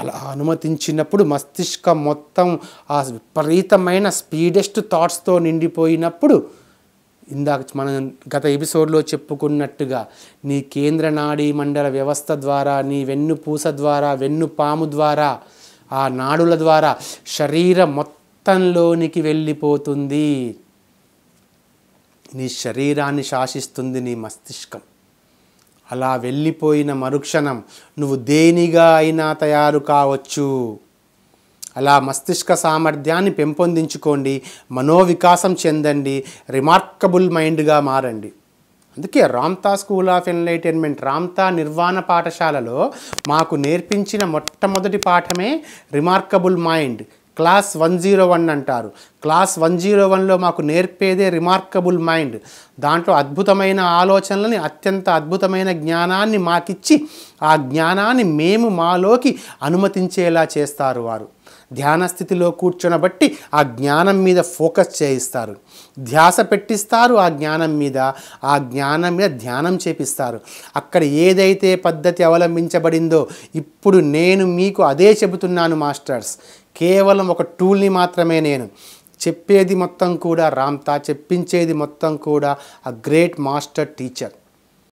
అలా అనుమతించినప్పుడు మస్తిష్కం మొత్తం ఆ విపరీతమైన స్పీడెస్ట్ థాట్స్తో నిండిపోయినప్పుడు ఇందాక మనం గత ఎపిసోడ్లో చెప్పుకున్నట్టుగా నీ కేంద్ర నాడీ మండల వ్యవస్థ ద్వారా నీ వెన్ను పూస ద్వారా వెన్ను పాము ద్వారా ఆ నాడుల ద్వారా శరీరం మొత్తంలోనికి వెళ్ళిపోతుంది నీ శరీరాన్ని శాసిస్తుంది నీ మస్తిష్కం అలా వెళ్ళిపోయిన మరుక్షణం నువ్వు దేనిగా అయినా తయారు కావచ్చు అలా మస్తిష్క సామర్థ్యాన్ని పెంపొందించుకోండి మనోవికాసం చెందండి రిమార్కబుల్ మైండ్గా మారండి అందుకే Ramtha school of enlightenment Ramtha నిర్వాణ పాఠశాలలో మాకు నేర్పించిన మొట్టమొదటి పాఠమే remarkable mind class one zero one అంటారు క్లాస్ వన్ జీరో వన్లో మాకు నేర్పేదే రిమార్కబుల్ మైండ్ దాంట్లో అద్భుతమైన ఆలోచనలని అత్యంత అద్భుతమైన జ్ఞానాన్ని మాకిచ్చి ఆ జ్ఞానాన్ని మేము మాలోకి అనుమతించేలా చేస్తారు వారు ధ్యాన స్థితిలో కూర్చొనబట్టి ఆ జ్ఞానం మీద ఫోకస్ చేయిస్తారు ధ్యాస పెట్టిస్తారు ఆ జ్ఞానం మీద ఆ జ్ఞానం మీద ధ్యానం చేపిస్తారు అక్కడ ఏదైతే పద్ధతి అవలంబించబడిందో ఇప్పుడు నేను మీకు అదే చెబుతున్నాను మాస్టర్స్ కేవలం ఒక టూల్ని మాత్రమే నేను చెప్పేది మొత్తం కూడా రామ్తా చెప్పించేది మొత్తం కూడా ఆ గ్రేట్ మాస్టర్ టీచర్